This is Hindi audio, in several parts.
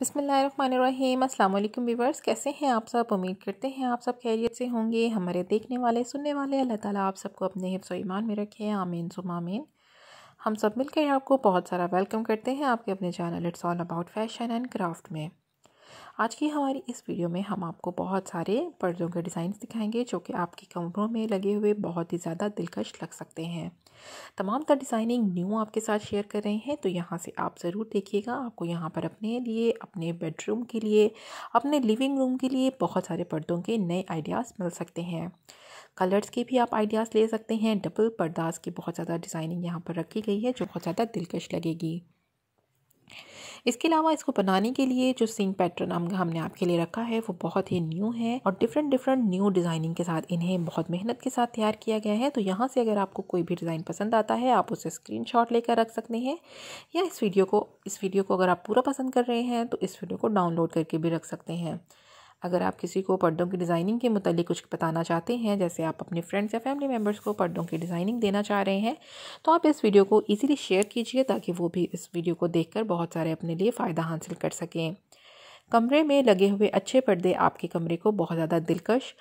बिसमीम अल्लाम वीवर्स कैसे हैं आप सब उम्मीद करते हैं आप सब खैरियत से होंगे हमारे देखने वाले सुनने वाले अल्लाह ताला आप सबको अपने हिफ्स ईमान में रखे आमीन सुम आमीन हम सब मिलकर आपको बहुत सारा वेलकम करते हैं आपके अपने channel it's all about fashion and craft में आज की हमारी इस वीडियो में हम आपको बहुत सारे पर्दों के डिज़ाइन दिखाएंगे जो कि आपके कमरों में लगे हुए बहुत ही ज़्यादा दिलकश लग सकते हैं तमाम तर डिज़ाइनिंग न्यू आपके साथ शेयर कर रहे हैं तो यहाँ से आप ज़रूर देखिएगा आपको यहाँ पर अपने लिए अपने बेडरूम के लिए अपने लिविंग रूम के लिए बहुत सारे पर्दों के नए आइडियाज़ मिल सकते हैं कलर्स के भी आप आइडियाज़ ले सकते हैं डबल पर्दाज की बहुत ज़्यादा डिज़ाइनिंग यहाँ पर रखी गई है जो बहुत ज़्यादा दिलकश लगेगी इसके अलावा इसको बनाने के लिए जो सिंक पैटर्न हम हमने आपके लिए रखा है वो बहुत ही न्यू है और डिफरेंट डिफरेंट न्यू डिज़ाइनिंग के साथ इन्हें बहुत मेहनत के साथ तैयार किया गया है तो यहाँ से अगर आपको कोई भी डिज़ाइन पसंद आता है आप उसे स्क्रीन लेकर रख सकते हैं या इस वीडियो को इस वीडियो को अगर आप पूरा पसंद कर रहे हैं तो इस वीडियो को डाउनलोड करके भी रख सकते हैं अगर आप किसी को पर्दों की डिज़ाइनिंग के मतलब कुछ बताना चाहते हैं जैसे आप अपने फ्रेंड्स या फैमिली मेम्बर्स को पर्दों की डिज़ाइनिंग देना चाह रहे हैं तो आप इस वीडियो को ईजिली शेयर कीजिए ताकि वो भी इस वीडियो को देख बहुत सारे अपने लिए फ़ायदा हासिल कर सकें कमरे में लगे हुए अच्छे पर्दे आपके कमरे को बहुत ज़्यादा दिलकश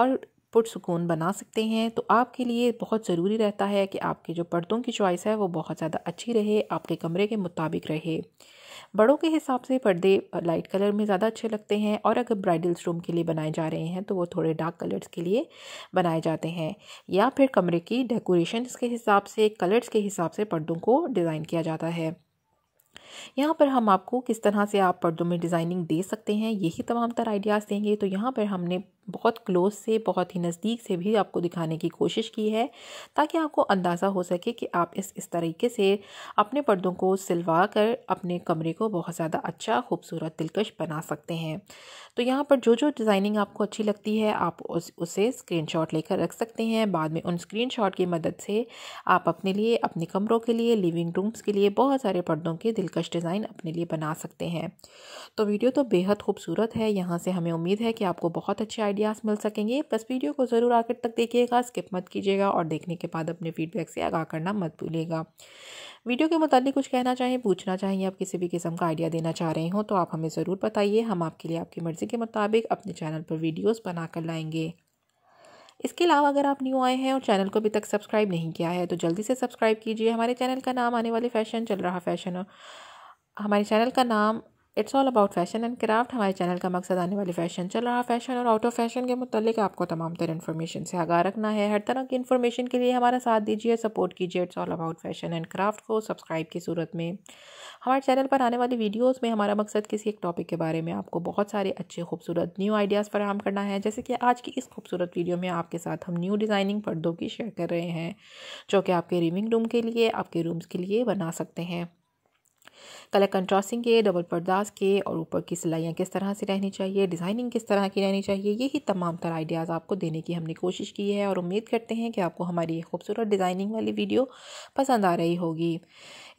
और पुरसकून बना सकते हैं तो आपके लिए बहुत ज़रूरी रहता है कि आपके जो पर्दों की चॉइस है वो बहुत ज़्यादा अच्छी रहे आपके कमरे के मुताबिक रहे बड़ों के हिसाब से पर्दे लाइट कलर में ज़्यादा अच्छे लगते हैं और अगर ब्राइडल्स रूम के लिए बनाए जा रहे हैं तो वो थोड़े डार्क कलर्स के लिए बनाए जाते हैं या फिर कमरे की डेकोरेशन के हिसाब से कलर्स के हिसाब से पर्दों को डिज़ाइन किया जाता है यहाँ पर हम आपको किस तरह से आप पर्दों में डिज़ाइनिंग दे सकते हैं यही तमाम तर आइडियाज़ देंगे तो यहाँ पर हमने बहुत क्लोज से बहुत ही नज़दीक से भी आपको दिखाने की कोशिश की है ताकि आपको अंदाज़ा हो सके कि आप इस इस तरीके से अपने पर्दों को सिलवा कर अपने कमरे को बहुत ज़्यादा अच्छा खूबसूरत दिलकश बना सकते हैं तो यहाँ पर जो जो डिज़ाइनिंग आपको अच्छी लगती है आप उस उसे शॉट लेकर रख सकते हैं बाद में उन शॉट की मदद से आप अपने लिए अपने कमरों के लिए लिविंग रूम्स के लिए बहुत सारे पर्दों के दिलकश दिलकश डिज़ाइन अपने लिए बना सकते हैं तो वीडियो तो बेहद खूबसूरत है यहाँ से हमें उम्मीद है कि आपको बहुत अच्छे आइडियाज़ मिल सकेंगे बस वीडियो को ज़रूर आखिर तक देखिएगा स्किप मत कीजिएगा और देखने के बाद अपने फीडबैक से आगाह करना मत भूलिएगा वीडियो के मुतालिक कुछ कहना चाहें पूछना चाहें आप किसी भी किस्म का आइडिया देना चाह रहे हों तो आप हमें ज़रूर बताइए हम आपके लिए आपकी मर्ज़ी के मुताबिक अपने चैनल पर वीडियोज़ बनाकर लाएंगे इसके अलावा अगर आप न्यू आए हैं और चैनल को अभी तक सब्सक्राइब नहीं किया है तो जल्दी से सब्सक्राइब कीजिए हमारे चैनल का नाम आने वाले फैशन चल रहा फैशन हमारे चैनल का नाम it's all about fashion and craft हमारे चैनल का मकसद आने वाली फ़ैशन चल रहा फैशन और आउट ऑफ फैशन के मुतलिक आपको तमाम तरह इन्फॉर्मेशन से आगा रखना है हर तरह की इन्फॉर्मेशन के लिए हमारा साथ दीजिए सपोर्ट कीजिए it's all about fashion and craft को सब्सक्राइब की सूरत में हमारे चैनल पर आने वाली वीडियोज़ में हमारा मकसद किसी एक टॉपिक के बारे में आपको बहुत सारे अच्छे खूबसूरत न्यू आइडियाज़ फराम करना है जैसे कि आज की इस खूबसूरत वीडियो में आपके साथ हम न्यू डिज़ाइनिंग पर्दों की शेयर कर रहे हैं जो कि आपके रिविंग रूम के लिए आपके रूम्स के लिए बना सकते हैं कलर कंट्रास्टिंग के डबल पर्दाज के और ऊपर की सिलाइयाँ किस तरह से रहनी चाहिए डिज़ाइनिंग किस तरह की रहनी चाहिए यही तमाम तरह आइडियाज़ आपको देने की हमने कोशिश की है और उम्मीद करते हैं कि आपको हमारी ये खूबसूरत डिज़ाइनिंग वाली वीडियो पसंद आ रही होगी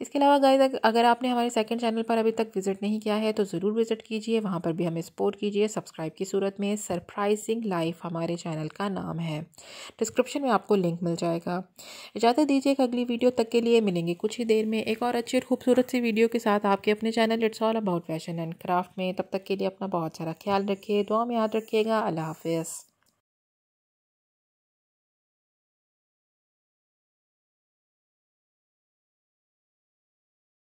इसके अलावा गाय अगर आपने हमारे सेकंड चैनल पर अभी तक विज़िट नहीं किया है तो ज़रूर विज़िट कीजिए वहाँ पर भी हमें सपोर्ट कीजिए सब्सक्राइब की सूरत में सरप्राइजिंग लाइफ हमारे चैनल का नाम है डिस्क्रिप्शन में आपको लिंक मिल जाएगा इजाज़त दीजिए एक अगली वीडियो तक के लिए मिलेंगे कुछ ही देर में एक और अच्छी और खूबसूरत सी वीडियो के साथ आपके अपने channel it's all about fashion and craft में तब तक के लिए अपना बहुत सारा ख्याल रखिए दुआ में याद रखिएगा अल्लाह हाफिज़